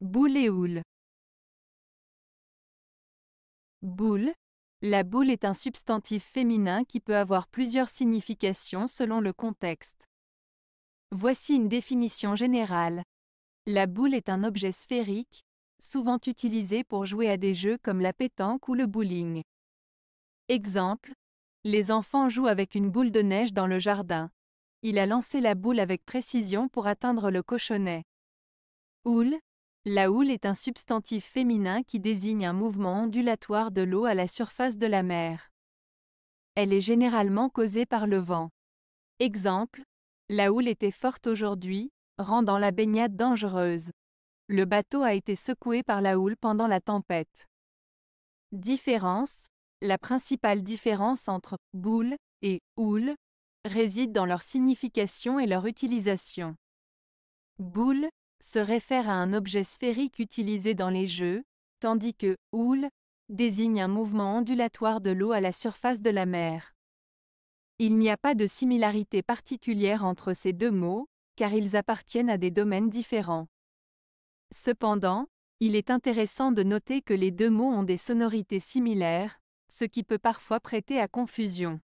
Boule et houle Boule. La boule est un substantif féminin qui peut avoir plusieurs significations selon le contexte. Voici une définition générale. La boule est un objet sphérique, souvent utilisé pour jouer à des jeux comme la pétanque ou le bowling. Exemple. Les enfants jouent avec une boule de neige dans le jardin. Il a lancé la boule avec précision pour atteindre le cochonnet. Houle, la houle est un substantif féminin qui désigne un mouvement ondulatoire de l'eau à la surface de la mer. Elle est généralement causée par le vent. Exemple, la houle était forte aujourd'hui, rendant la baignade dangereuse. Le bateau a été secoué par la houle pendant la tempête. Différence La principale différence entre boule et houle réside dans leur signification et leur utilisation. Boule se réfère à un objet sphérique utilisé dans les jeux, tandis que houle désigne un mouvement ondulatoire de l'eau à la surface de la mer. Il n'y a pas de similarité particulière entre ces deux mots, car ils appartiennent à des domaines différents. Cependant, il est intéressant de noter que les deux mots ont des sonorités similaires, ce qui peut parfois prêter à confusion.